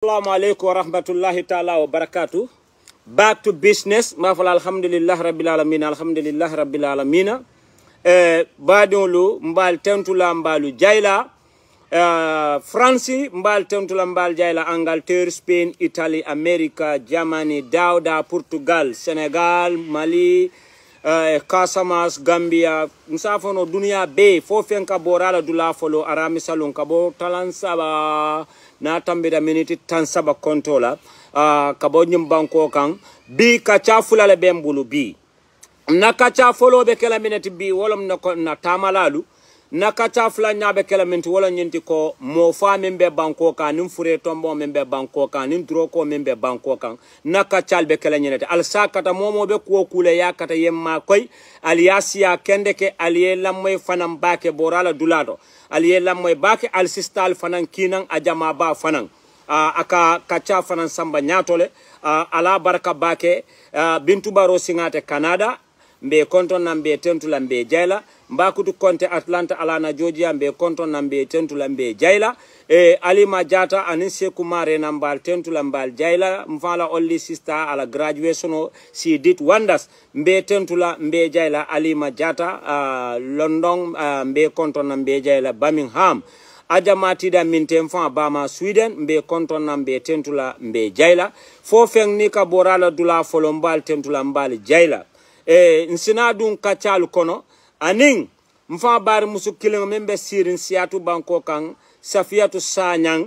assalamu aleykum wa rahmatullahi taala wa barakatuh back to business mafala alhamdulillah rabbil alamina alhamdulillah rabbil alamina e eh, baadiŋolu mbaal tentula mbaalu jayla uh, eh, france mbaal tentula mbaal jayla angleterre spain italie america germany dawda portugal sénégal mali uh, eh, casamas gambia musafono duniya be fo feŋ ka boora la dula folo aramisalon talansaba na tambida miniti tan saba konto la uh, ka nyum banko kan bi ka ca fula le bembulu bi na ka ca folo bɛ kɛla minɛti bi wolom na, na taamalalu na kacha fula nyabe kɛla min ti wala ɲinti kɔ mɔfa min bɛ banko ka ni fure tɔnbɔ min bɛ banko kan ni duroko min bɛ banko ka na kacha ali bɛ kɛla al sakata alisa kata mɔmɔ bɛ kula ya kata ye makoy ali ya siya kende ke ali ye lamoy fanan ba ke bora al dula dɔ ali ye lamoy ba ke alisistal fanan kinan a jama ba fanan aka kacha fanan samba nyatole ala baraka bake bintu baro singate siŋa kanada mbe konton na mbe tentula mbe jayla mbakutu konte atlanta alana jojia mbe konton na mbe tentula mbe jayla e alima jata anise kumare na mbal tentula mbal jayla mfala only sista ala graduation o si dit wonders mbe tentula mbe jayla alima jata uh, london uh, mbe konton na mbe jayla birmingham ajamatida minte ten bama sweden mbe konton na mbe tentula mbe jayla fo nika borala dula folombal tentula mbal jayla e nsina dun kono anin mfa bari musu kiliŋo membe sirin siatu banko kaŋ safiatu sanyang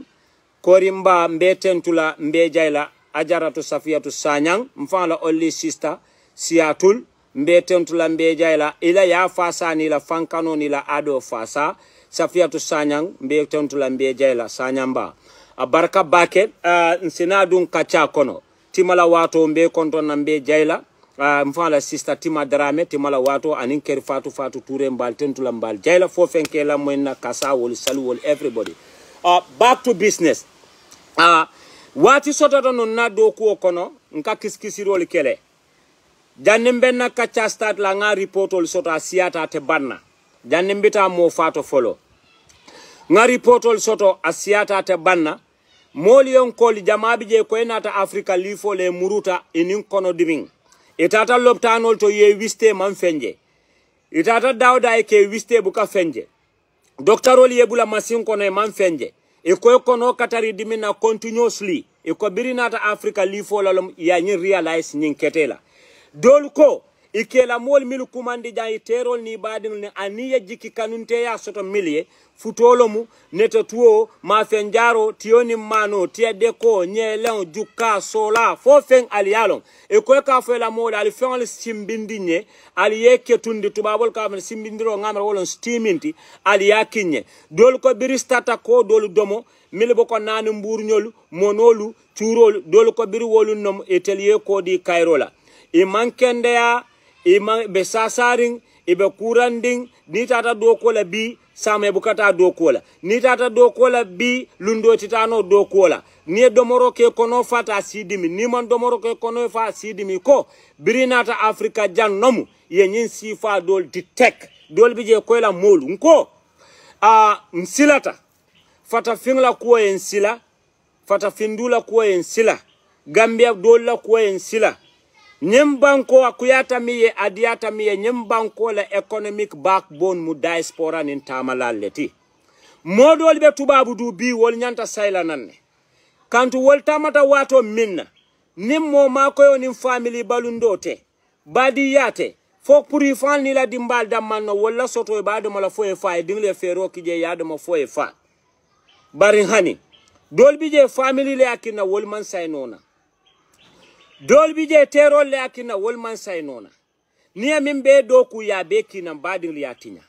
korimba mbe tentula mbe ajaratu safiatu sanyang mfa la olli sista siatul mbe tentula mbe ila ya fasa ni la fankano ni la ado fasa safiatu sanyang mbe tentula mbe jayla sañamba a barka bake uh, nsina dun kono timala wato mbe konton na mbe jaila um, euh, fa la sista tima drame tima la wato anin ker fatu fatu ture mbal tentu la mbal jayla fo fenke la moyna kasa wol salu wol everybody uh, back to business uh, wati waati do no na do ko kono nka kiskisirol kele janni benna kacca stat la nga reportol soto a te banna janni mbita mo fatu folo nga reportol soto asiata te banna moolu yon kooli jamaabi je ko enata africa liifo le muruta enin kono dimin itata loptanol to ye wiste man fenje itata dawda e ke wiste buka fenje doctarol ye bula masin kono e man fenje e ko kono katari dimina continuously e ko birinata africa ya yañin realize ñin ketela dolu ko ikelamol milu kumandi jayi terol ni badinol ne aniya jiki kanunte ya soto milie futolomu neto nete tuo mafenjaro tioni mano tiya deko nyelen juka sola fofeng fen ali yalon fo la mola ali fenol simbindi nye ali yeke tundi tubabol ka fo simbindiro ngamra wolon stiminti ali yakinye dol ko biristata ko dol domo mili boko nani mburnyolu monolu curolu dol ko biri wolun nom etelier ko di kairola e mankendeya ima be sasarin ibe kuranding ni tata dokola bi sama bukata dokola ni tata dokola bi lundo titano dokola ni e domoro ke kono fata sidimi ni man domoro ke kono fa sidimi ko birinata afrika jan nomu jannomu yenyin sifa dol tek dol bi je koela molu nko a msilata fata fingla kuwa ensila fata findula kuwa ensila gambia dol la kuwa ensila ñembanko akuyata miye adiyata miye ñembanko la economic backbone mu diaspora nin tamalal le ti moɗol ɓe tubabu du bi wol ñanta saylananne kantu wol tamata wato minna nimmo mako yo nin family balundote badi yate te fo puri fan ni la dimbal dammanno wala soto e baɗuma la fo fa e dingle fero kije yaduma fo foye fa bari hani dolbi je family le akina wol man saynona dol bi je terol le akina wol man say nona niya min be do ku ya be kina badin ya tinya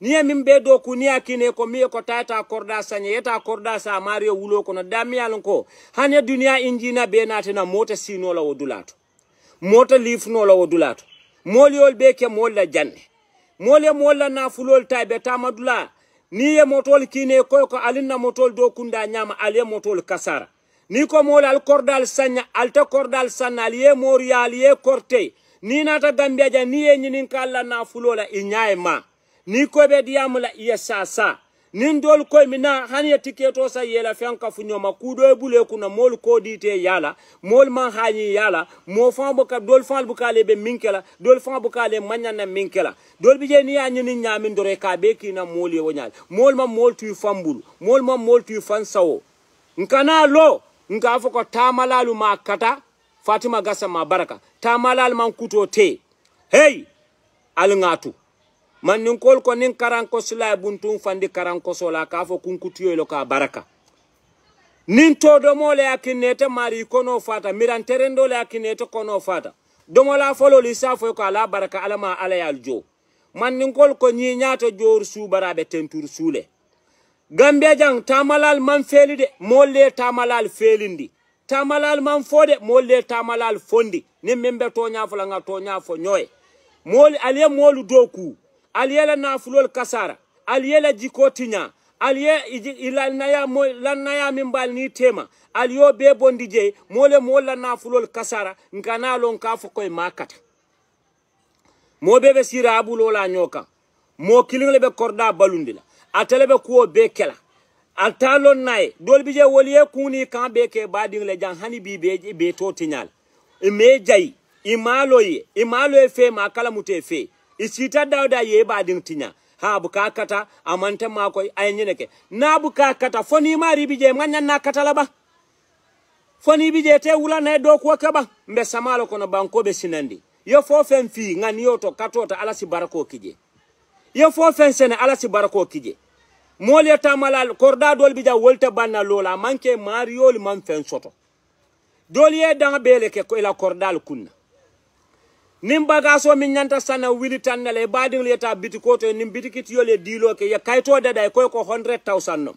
niya min be do ku niya kine ko mi ko tata korda sanye yeta korda sa mario wulo ko na dami ko hanya duniya injina be natina mota sino la wodulato mota lif no la wodulato moliol be ke molla janne mole molla na fulol taybe tamadula niya motol kine koy ko alinna motol do kunda nyama ale motol kasara ni ko moolu al kordal sanya alta kordal sanna ali ye mooriya ali ye korte ni naata gambia ja ni ye ñininka kala na fulola i ñaaye ma ni ko be diyamu la i ye saasa nin doolu ko mi na hani ye tiketo sa yela fu nyoma fuñoma kuudoye bule kuna mol ko diite yala moolu maŋ hañi yala mo moo faŋ buka doolu faŋ buka le be minkela dol fan bu buka le mañaŋ na miŋ kela bi je ni ye ñini ñaamin doro ka be kiina mol ye wonyal mol ma mol tu fambul mol ma mol tu fan sawo nkana lo nka fo ko tamalalu ma kata fatima gasa ma baraka tamalalu man kuto te hey alngatu man nin kol ko nin karanko sila buntun fandi karanko sola ka fo kun kutuyelo ka baraka nin to domole yakinnete mari kono fata miran terendole yakinnete kono fata domola s'a safo ko ala baraka alama ala yal jo man nin kol ko nyinyaato jor subarabe tentur sule gam mbiya jan tamalal man feeli de mo le tamalal feelindi tamalal man fode mo le tamalal fondi nin min mbe toñafolanga toñafo ñoye mool aliye moolu dow ku aliyela nafulol kasara aliyela jiko tiña aliye ilanaya mo lannaya min mbal ni tema aliyo be bondi dieye moole mool la nafulol kasara ngana lon ka fo koye makata mo ɓeɓe sira abulola ñokan mo kilinle ɓe korda balundi la atele be kuwo be kela altalo nay dol woliye kuni kan beke badin le jan hani bi be be to tinyal me jay imalo ye imalo e fe ma kala mute fe isita dawda ye badin tinya ha buka kata amanta ma koy ay nyeneke na buka kata foni mari bije manya na kata laba foni bije te wula ne do ko kaba mbe samalo kono banko be sinandi yo fo fen fi ngani yoto katota alasi barako kije yo fo fen sene alasi barako kije moolu ye tamalal korda doolu bi ja wolta banna loola manke maariolu man fen soto doolu ye daŋa beele ke ila kordaal kunna niŋ bagaso miŋ ñanta sanna wili tanna la e i baadiŋolu ye taa bitikoto ye niŋ bitikitiyolu ye diiloo ke ye kayitoo dada ye koye ko hundred thousand nom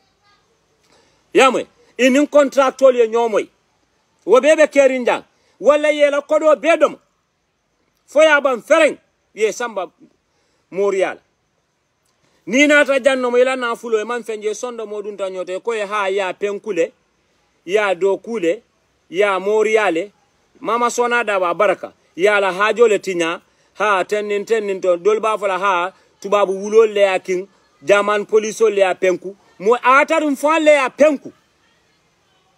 yamoy i niŋ contractolu ye wo bee be keeriŋ jaŋ walla ye la kodoo bee domo fo ye a baŋ fereŋ ye samba mooriya la ni janno mo ila fulo e man fenje sondo modun moɗum ko e ha ya penkule ya do kule ya moriale mama sona da dawa baraka ya la yala hajole tinya ha tenin tenin to dol ba fala ha tubabu wulo le kin jaman poliso le leya penku mo ata ɗum fo leya penku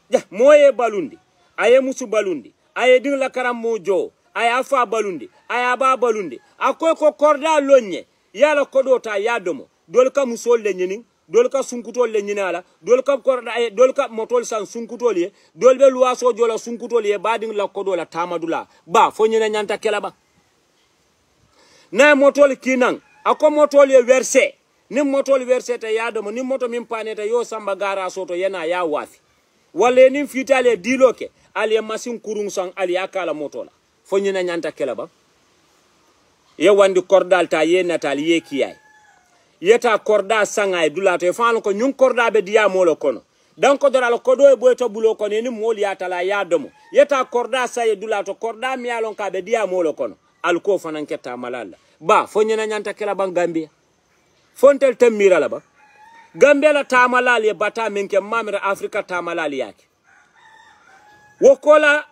ja moye balundi aye musu balundi aye ɗin lakaram mo jo aye afa balundi aye aba balundi akoy ko korda lonye yala koɗota yadomo dolka musol le ñinin dolka ka sunkutol le ñina la dol korda ay dolka motol san sunkutol ye dolbe be luwaso jola sunkutol ye bading la kodo la tamadula ba fo nyina nyanta kela ba na motol kinan ako motol ye verse ni motol verse ta yado ni moto min paneta yo samba gara soto yena ya wafi wale ni fitale diloke ali ye masin kurung sang ali akala motola fo nyina nyanta kela ba ye wandi kordal ta ye natal ye kiyay yeta korda sanga e dulato e fanu ko nyun korda be diya molo kono donc doral ko do e boyto bulo kono ni moli yatala yadomo yeta korda sa e dulato korda mi alon ka be diya molo kono alko fanan ketta malala ba fo nyana nyanta kala ban gambia fontel temmira la ba gambia la ta tamalal ye bata min ke mamira afrika ta tamalal yake wokola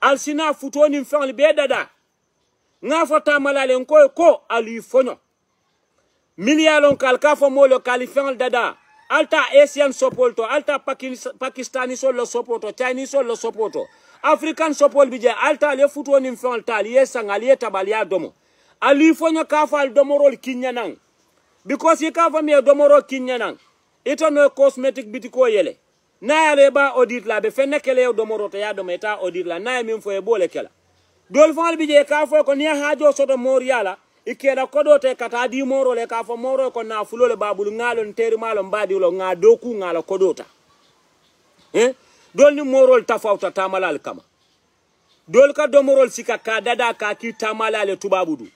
alsina futoni fangli be dada nga fo tamalal en ko ko ali fonyo miliyalon kal ka fo molo kalifeŋol dada alta asian sopol alta pakistani sol lo sopol chinese sol lo sopol african sopol bije, alta le futo nin feŋol ta ali ye saŋ ali ye taba ali ye domo ka fo domorol kiña because i ka fo mi ye domoro kiña naŋ ito no cosmetic bitiko yele na yale ba audit la be fenne kele domoro to ya domo ita audit la na ye min fo e bole kela dol fo al ka fo ko ni hajo soto mor ikeda kodo te kata adi moro le kafo moro ko na fulo le babul ngalo nteri malo mbadi lo ngado ku ngalo kodo ta eh dol ni moro le tafa uta tamala al kama dol ka do moro le sika ka dada ka ki tamala le tubabudu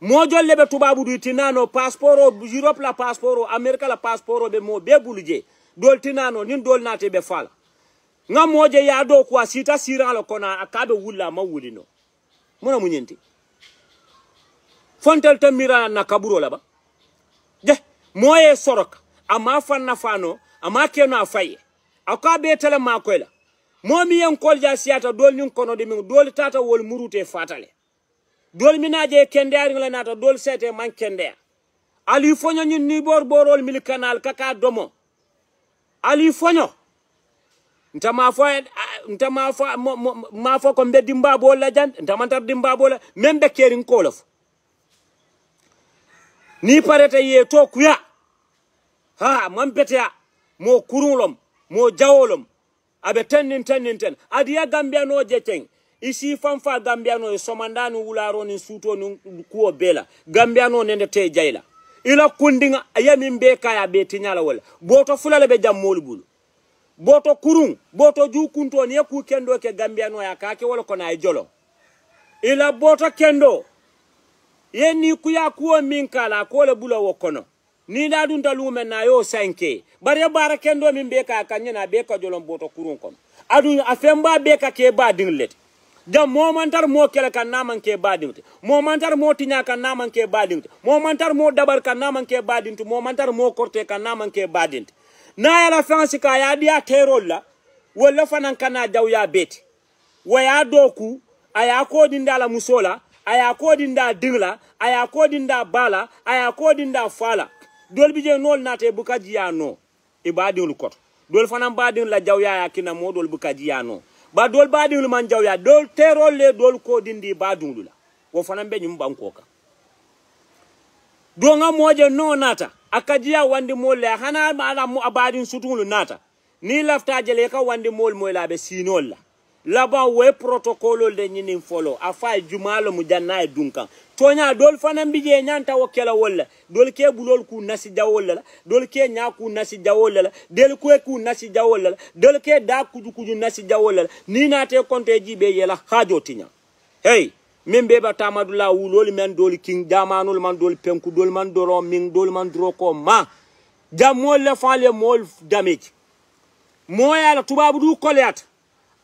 mo jol le be tubabudu tinano passeport europe la passeport america la passeport be mo be bulje dol tinano nin dol nate be fala nga moje ya do ku asita sira lo kona akabe wulla ma wulino mona munyenti fontelta mira na kaburo laba je moye sorok ama fanna fano ama keno afaye aka be tele ma koyla momi yen kolja siata dol nin kono de min dol tata wol murute fatale dol minaje kendeari ngala nata dol sete man kendea ali fonyo nyin ni bor borol mil kanal kaka domo ali fonyo ntama fo ntama fo ma fo ko mbeddi mbabo la jan ntamanta dimba bola membe kerin kolof ni parete ye to kuya ha man beteya mo kurunlom mo jawolom abe tennin tennin ten adiya gambiano je ceng isi fanfa gambiano e somandani wularo nin suto nin kuwo bela gambiano nende te jayla ila kundinga ayamin be kaya be tinyala wala boto fulale be jammol bulu boto kurun boto ju kunto ne ku kendo ke gambiano ya kake wala kona e jolo ila boto kendo ye ni kuya kuwo min kala ko le bula wo kono ni da dun dalu men na yo sanke bare ken do min be ka kanya na be ka jolon boto kurun kono adu a afemba be ka ke ba din let jam momantar mo kele kan naman ke badintu momantar mo tinya kan naman ke badintu momantar mo dabar kan naman ke badintu momantar mo korte kan naman ke ba badintu na ya la france ka ya dia terol la wala fanan kana daw ya bet waya doku aya ko din dala musola aya kodin da dingla aya kodin da bala aya kodin da fala dol bije nol nate bukaji ya no e ul kot dol fanam badi la jaw ya kina modol dol bukaji ya no ba dol badi ul man jaw jawya dol terol le dol kodin di badun la wo fanam be nyum banko do nga moje no nata akajiya wandi mol le hana ma la mu abadin sutul nata ni laftaje le ka wandi mol moy la be sinol la Laba wo protocolo le ɲinin fɔlɔ a fɔ a ye jumaa lomu jan n'a ye dun kan toña dol fanan bi je ñanta wo kela wolla dol ke bulol ku nasi jawolla la dol ke nya ku nasi jawolla la del ku ku nasi jawolla la dol ke da kuju kuju nasi jawolla la ni na te konte jibe yela hajo tinya hey min be ba tamadula wulol men dol king jamanul man dol penku dol man doro min dol man doro ko ma jamol le fale mol damage moya la tubabu du kolyat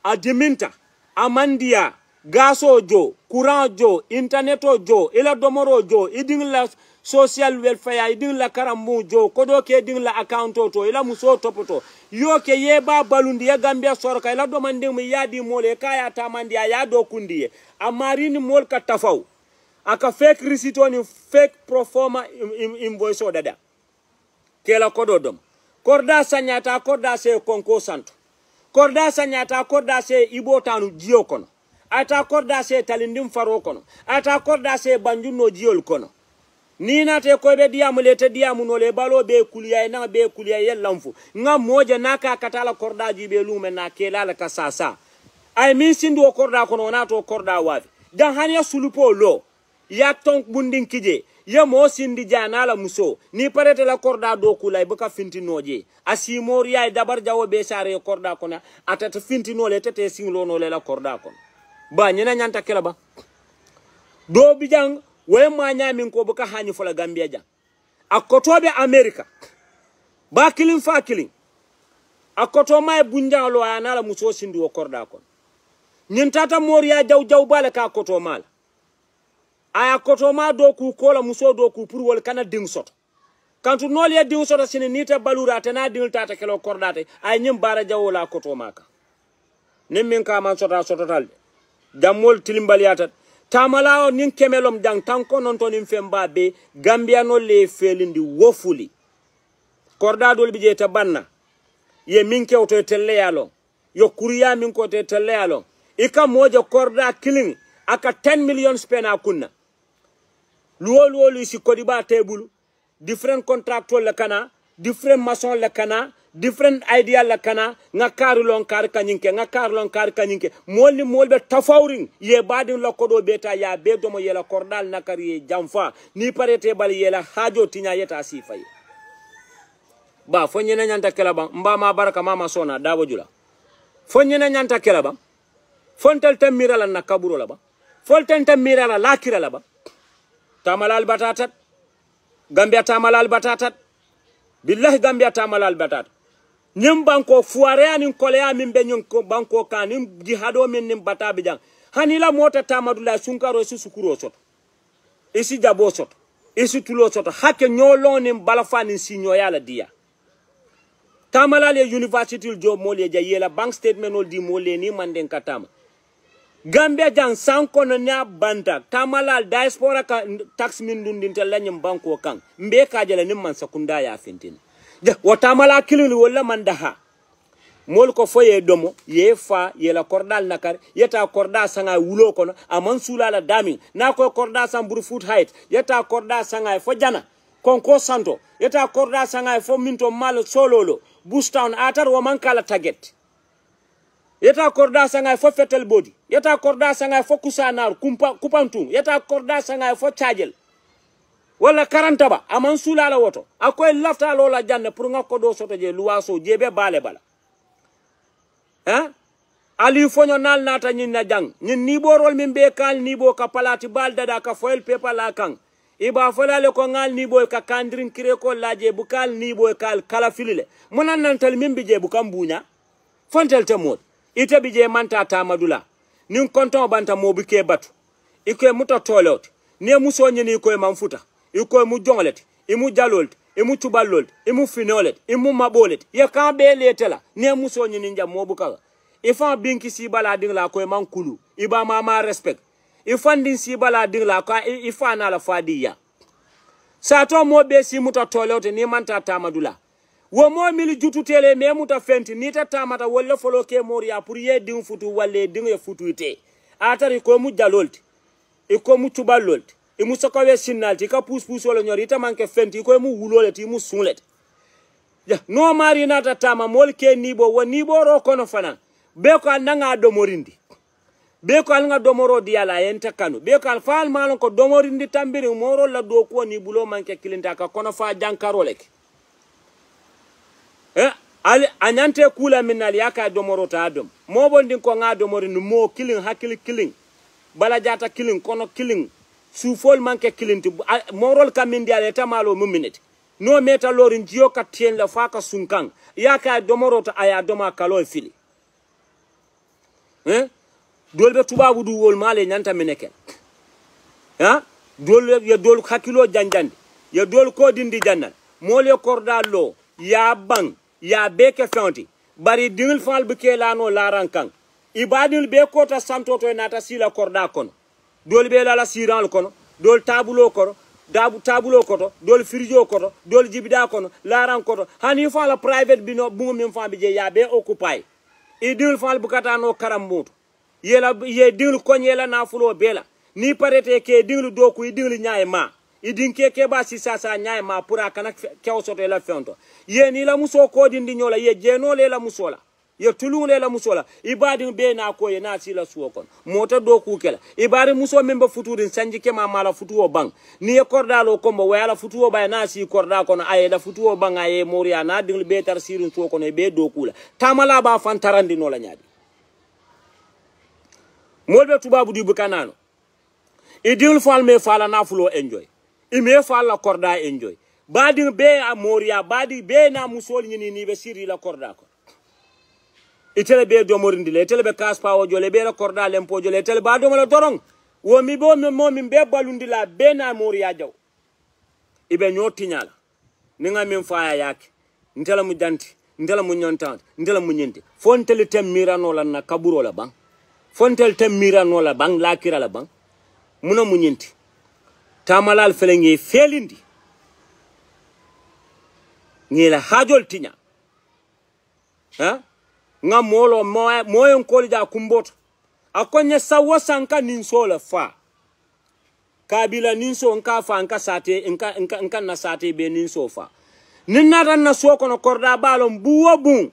ajiminta amandia gaso jo courant jo internet jo ila domoro jo idin la social welfare idin la karambu jo kodo ke idin la account to ila muso topoto yo ke ye ba balundi ya gambia soroka ila domande mande mi yadi mole kaya ta mandi ya do kundi amarini mol ka tafau aka fake risito ni fake proforma invoice o dada kela kododom korda sanyata korda se konko santo korda sañata korda se ibotanu jiyo kono ata korda se talindin faro kono ata korda se banjunno jiyol kono ni nate koɓe diyamu le te diyamunole balo ɓe kuliya e naga ɓe kuliya yellan fo ga moje naka katala kordaji ɓe lume na kelala ka sasa ay min sindi korda kono wona to korda waafi dan hani ya sulupo lo ya ton bundin kije ye mo sindi jana la muso ni parete la korda do kulay e baka fintino je asimor yaay e dabar jawo be sare korda kona atata fintino le tete singlo no le la korda kon ba nyina nyanta kela ba do jang we ma nyamin e ko baka hani fola gambia jang akotobe america ba kilin fa kilin akoto may bunjalo ya nala muso sindi wo korda kon nyin tata mor ya jaw jaw balaka ka koto mala aya ya kotoma do ku kola muso do ku pour wol kana ding sot soto tu nol ya ding sot sini nita balura te na ding tata kelo kordate ay nyim bara jawola kotoma ka nem min ka man sota sota tal damol tilimbal yata tamala o nin kemelom dang tanko non to nim fem be gambia no le felindi wofuli kordadol bi je ta banna ye min kewto telle yalo yo kuriya min ko te telle yalo ika moja korda killing aka 10 million spena kunna luwolu wolu si kodiba tebulu different contractual la kana different maçon la kana different idea la kana nga kari lon kari kanyinke nga kari lon kari kanyinke moli moli be tafawrin ye badin la kodo beta ya be domo ye la kordal nakari ye jamfa ni parete bali ye la hajo tinya yeta sifa ye ba fo nyene nyanta kelaba mba ma baraka ma ma sona dabo jula fo nyene nyanta kelaba fontel tamirala na kaburo laba fontel la lakira laba tamalal batatat gambia tamalal batatat billahi gambia tamalal batat ñim banko fuareya nin koleya min be ko banko ka gi hado min nim batabi jang hanila mota tamadula sunkaro si sukuro soto isi jabo soto isi tulo sot hakke ñolo nin balafa sinyo yala dia tamalal ye university jo mol jayela bank statement ol di mol ni manden katama gambia jan sanko n'a a banta tamalal diaspora ka tax min dundinta lañin banko kan mbe kajala nin man sakunda ya fintin wa tamala kilili walla man mol ko foye domo ye fa la cordal nakar yeta corda sanga wulo a aman sulala dami na ko corda san bur foot height yeta corda sanga e fo jana konko santo yeta corda sanga e fo minto mal sololo bustown atar wo man kala target yeta korda sanga fo fetel body yeta korda sanga fo kusanar kumpa kupantu yeta korda sanga fo chajel wala karanta ba aman sula la woto akoy lafta lola janne pour nga ko do soto je luwaso jebe bale bala hein ali fonyo nal nata nyin na jang nyin ni borol min be kal ni bo ka palati bal dada ka foil pepa la kang iba folale ko ngal ni boy ka kandrin kire ko laje bu kal ni boy kal kala filile monan nan tal min bi je bu kam fontel te mod ite bije manta ta madula ni konto banta mobu ke batu iko e muto tolot ni ne muso ni ko e futa iko e mu jonglet e mu jalolt e mu tubalolt e mu finolet e mu mabolet ya ka be letela ni ne muso ni nja mobu ka ifa binki si bala ding la ko e man kulu iba mama respect e fa ndin si bala ding la ko e fa na la fadiya sato mo be si muto tolot ni manta ta madula wo mo mili jutu tele me muta fenti ni ta tamata wala folo ke mori ya pour ye ding futu wala ding ye futu ite atari ko mu jalolti e ko mu tubalolti e mu sokaw ye sinalti ka pous pous wala nyori ta manke fenti ko mu wulolati e mu sunlet ya no mari na ta tama mol ke ni bo woni bo ro kono fana be ko nanga do morindi be ko nga do moro di ala yenta kanu be ko fal malon ko do morindi tambiri moro la do ko ni bulo manke kilinta ka kono fa jankarolek Eh? al anyante kula minali yaka domoro ta adam mobo ndin ko nga domori no mo kilin hakil kilin bala jata kilin kono kilin suufol manke kilin ti morol kamin dia leta malo muminet no meta lorin jio katien la faka sunkan yaka domoro ta aya doma kalo fili hein eh? dolbe tuba wudu wol male nyanta meneke ha dol ya dol hakilo janjandi ya dol ko dindi jannan mole korda lo ya bang ya beke fewti bari diŋol faŋol be kelano laran kaŋ ibadil be kota santoto nata si sila korda kono dol be lala siranl kono dol tabulo kono dabu tabulo koto dol firjo koto dol jibida kono laran koto hani fa la private bino bungo min fa je ya be occupy idil fa bukata no karam mutu yela ye dinglu konyela na fulo bela ni parete ke dinglu doku idinglu nyaaye ma idinke ke ke ba si sasa nyaay ma pura kana kew soto la fento ye ni la muso ko di ndi nyola ye jeno le la muso la ye tulu le la muso la ibadi be na ko ye na si la suwa kon mota do ku kela ibari muso min ba futurin sanji ke ma mala futu o bang ni ye korda lo ko mo wala futu o bay na si korda kon aye la o bang aye moriya na ding be tar sirun suwo kon be do ku la tamala ba fantarandi no la nyaadi molbe tubabu di bukanano idil fal me fala na fulo enjoy ime fa la corda en joyi baadi be a moriya baadi be na musol ñini ni ɓe siri la corda ko itele ɓe domorindile itele ɓe kaspawo jole ɓe la corda lempo jole itele badomola toron womi bo momin be balundila be na moriya jaw iɓe ñotiñala niga min faya yaake ntela mu janti ntela mu ñontante ntela mu ñinti fontele tem miranola na kaburola ban fontele tem miranola ban lakirala ban muna mu ñinti ta fele ŋe felindi ŋela hajol tiña ha ŋa molo moyen kolija kumboto akonye sawo sanka ninsola fa kabila ninso nka fa nka sate nka nka, nka na sate be ninso fa ninnatan na suwo kono korda balon buwo bun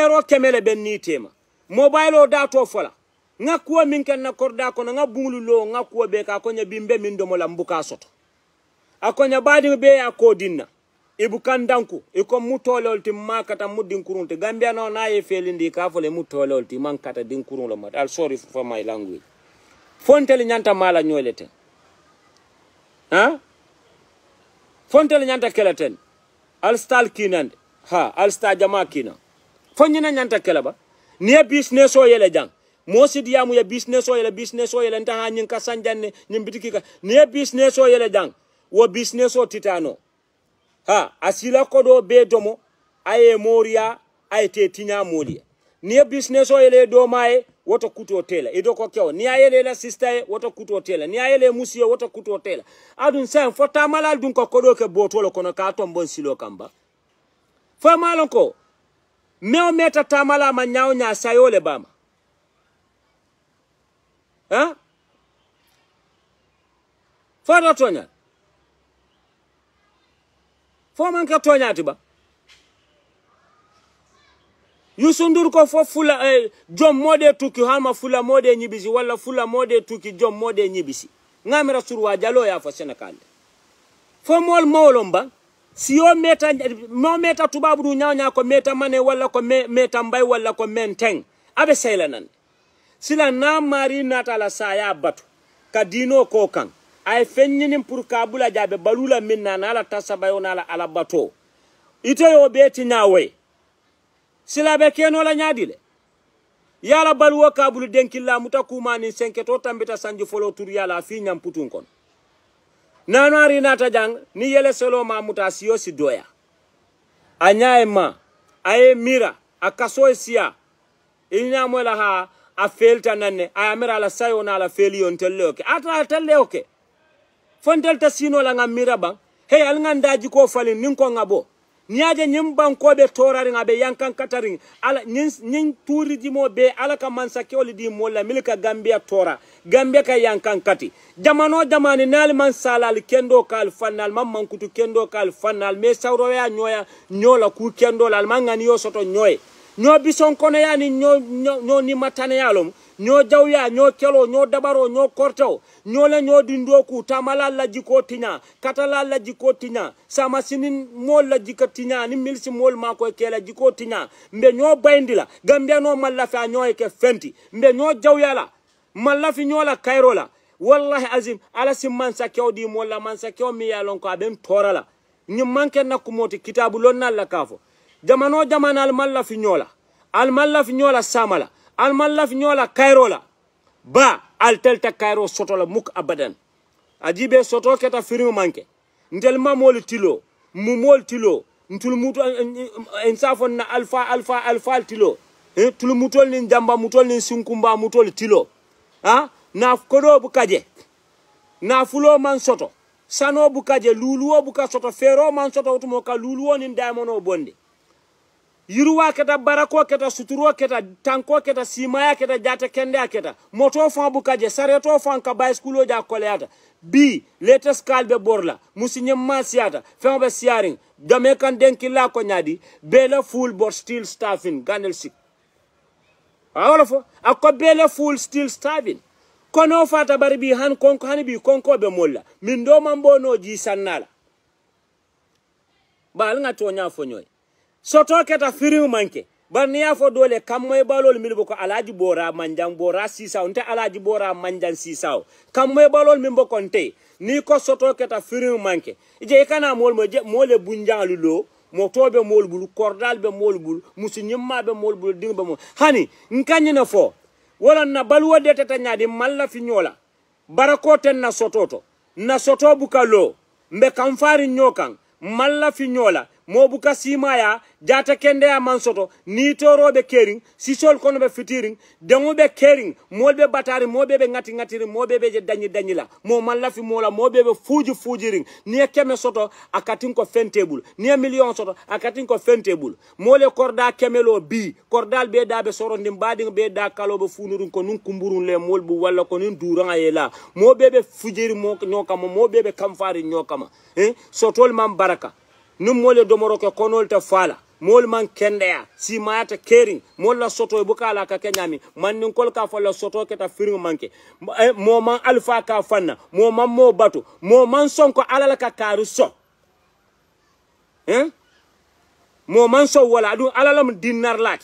ero kemele ben ni tema mobile o dato fola nga kuwa min na korda kono nga bunglu lo nga kuwa be ka konya bimbe min domo la mbuka soto akonya badi be ya kodinna ibu kandanku iko mutolol ti makata muddin kurun gambia no na ye felindi ka fole mutolol ti man kata din kurun mat al sorry for my language Fonteli nyanta mala nyolete ha Fonteli nyanta kelaten al stal kinande ha al sta jama kina fonyina nyanta kelaba ni business o yele jang mosid yamu ya business o yele business o yele ntaha nyin ka sanjanne nyin bitiki ka ne business o yele jang wo business o titano ha asila kodo be domo aye moria aye te tinya molia ne business o yele do mai woto kuto tela ido ko kewo ni ayele la sister woto kuto tela ni le musio woto kuto hotel adun sen fota malal dun ko kodo ke botolo kono ka tombon silo kamba fa malon ko meo meta tamala ma nyaaw nya sayole bama Hein? Eh? Fata tonya. Fo man ka tonya ba. yusundur ko fo fula eh, jom mode tuki hama fula mode nyibisi wala fula mode tuki jom mode nyibisi ngamira surwa jalo ya fo senegal fo mol mawlomba siyo meta mo meta tubabu du nyaaw ko meta mane wala ko me, meta mbay wala ko menteng abe seylanan sila na mari nata la saya batu kadino kokan ay fennyinin pour kabula jabe balula minna na ala tasabayo na ala ala bato ite yo beti nyawe sila be keno la nyadile yala baluwa kabulu la mutakuma ni senketo tambita sanju folo tur yala fi nyam putun kon nanari nata jang ni yele solo ma mutasiyo si doya anyaema ma aye mira akaso siya inyamwela ha a felta nanne a amira ala sayo na ala feli yon telle oke ata ala telle oke fontel ta sino la ngamira ba he al nganda ji ko falin nin ko ngabo niaje nyim ban ko be torari ngabe yankan katarin ala nyin nyin turi di mo be ala ka man sa kewli di mo la milka gambia tora gambia ka yankan kati jamano jamani nal man salal kendo kal fanal mam man kutu kendo kal fanal me sawro ya nyoya nyola ku kendo lal mangani yo soto nyoye ñoo bison kono ya ni ñoo ñoo ni matane yalom ñoo jawya ñoo kelo ñoo dabaro ñoo korto ñoo la ñoo dindo ku tamala la jiko tinya katala la jiko tinya sama sinin mol la jiko tinya ni milsi mol ma ko kela jiko tinya mbe ñoo bayndila gambia no mallafa e ke fenti mbe ñoo jawya la fi ñoo la kairo la wallahi azim ala simman sa mol la man sa kew mi yalon ko aben torala ñi manke nakumoti kitabu lon nalla kafo jamano jamana almal fi ñola almal fi ñola samala almal fi ñola kayro la ba altelta kayro soto la muk abadan ajibe soto keta firimo manke ndel mamol tilo mu mumol tilo ntul mutu en safon na alfa alfa alfa tilo tul mutol ni jamba mutol ni sinkumba mutol tilo ha na kodo bu kaje na fulo man soto sano bu kaje luluwo bu ka soto fero man soto utumo ka luluwo ni diamond o bonde yiruwa keta barako keta suturo keta tanko keta simaya keta jata kende keta moto fan bukaje sareto fan ka bay skulo ja koleata bi letes kalbe borla musinye masiata fembe siarin dame kan denki la ko nyadi bele full bor still staffing gandel sik awala fo akko bele full still staffing kono fata barbi han konko han bi konko be molla min do mambono ji sannala bal ngato nya fo nyoy soto keta firiŋ manke bari niŋ ye fo doole kammoyi baloolu minnu be ko alaaji bora manjaŋ bora siisawo nte alaaji bora manjaŋ siisawo kam baloolu balol be ko nte ni ko soto keta firiŋ manke je i kana moolu mo je moolu ye bunjaŋolu loo moto be moolu bulu kordal be moolu bulu musu ñimma be moolu bulu diŋ be moolu hani nkañine fo wolon na baluwo de tata ñaadi malla fi ñoola barako ten na soto to na soto buka loo mbe kan faari ñoo kaŋ malla fi ñoola moo buka siimaya jata kendeya mansoto nitoroɓe kering sisol kono be fitiring demoɓe kering molɓe batari moɓe ɓe ngati gatiri moɓe be je dañi dañila mo mallafi mola moɓe be fuuji fujiring ni keme soto akatin ko fentebul ni million soto akatin ko fentebul mole korda kemelo bi kordal ɓe daɓe sorondin baɗin ɓe da kaloɓe funurin ko nun kumburun le molbu walla ko nin duran a yela moɓe ɓe fujiri ñokama moɓe be kamfari ñokama eh, sotol man baraka num mole domoro ke konol ta fala mool man si mayata kering mol la soto e la ka kenyami mannin kol ka fo la soto keta firin manke eh, mo man alfa ka fanna mo man mo batu mo man sonko alala ka karu so hein eh? mo man so wala du alala mu dinar lat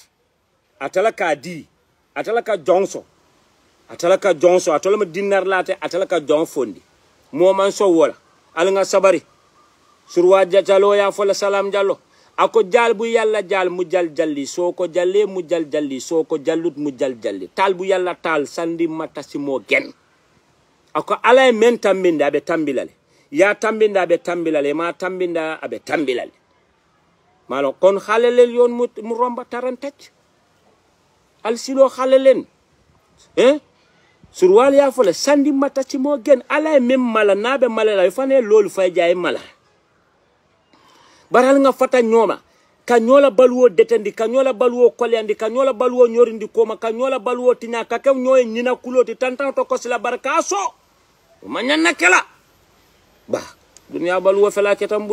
atala ka di atala ka jonso atala ka jonso atala mu dinar lat atala ka jon fondi mo man so wala alnga sabari surwa jalo ya fo la salam jallo ako jal bu yalla jal mu jal jalli soko jalle mu jal jalli soko jallut mu jal jalli tal bu yalla tal sandi matasimo gen ako ala men tambinda be tambilale ya tambinda be tambilale ma tambinda abe tambilale malo kon halelel yon mu, mu romba tarantac al silo halelen eh sur wal ya fole sandi matasimo gen ala men mala nabe mala la fane lolu fay jay mala bari nga fata ñoma ka ñola baluwo detendi ka ñola baluwo koleyandi ka ñola baluwo ñorindi koma ka ñola baluwo tiña ka kew ñoy ñina kuloti tantan to ko bari kaa so ma ñanna kela ba dunya baluwo fela ketam